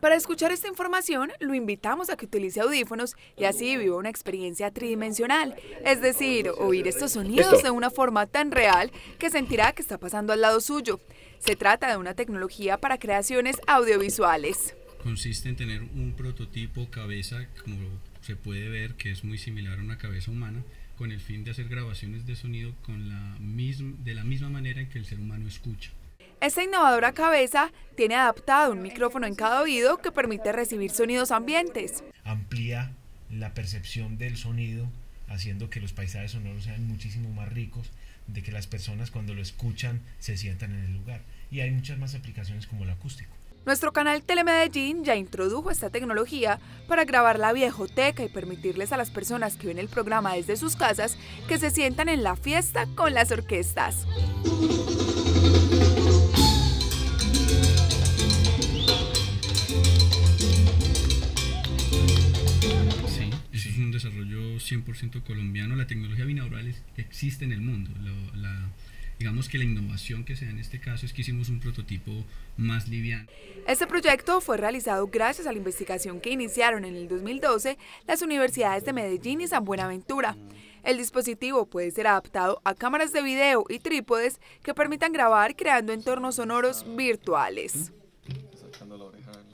Para escuchar esta información, lo invitamos a que utilice audífonos y así viva una experiencia tridimensional, es decir, oír estos sonidos de una forma tan real que sentirá que está pasando al lado suyo. Se trata de una tecnología para creaciones audiovisuales. Consiste en tener un prototipo cabeza, como se puede ver, que es muy similar a una cabeza humana, con el fin de hacer grabaciones de sonido con la misma, de la misma manera en que el ser humano escucha. Esta innovadora cabeza tiene adaptado un micrófono en cada oído que permite recibir sonidos ambientes. Amplía la percepción del sonido, haciendo que los paisajes sonoros sean muchísimo más ricos, de que las personas cuando lo escuchan se sientan en el lugar. Y hay muchas más aplicaciones como el acústico. Nuestro canal Telemedellín ya introdujo esta tecnología para grabar la viejoteca y permitirles a las personas que ven el programa desde sus casas que se sientan en la fiesta con las orquestas. 100% colombiano. La tecnología binaural existe en el mundo. digamos que la innovación que se da en este caso es que hicimos un prototipo más liviano. Este proyecto fue realizado gracias a la investigación que iniciaron en el 2012 las universidades de Medellín y San Buenaventura. El dispositivo puede ser adaptado a cámaras de video y trípodes que permitan grabar creando entornos sonoros virtuales.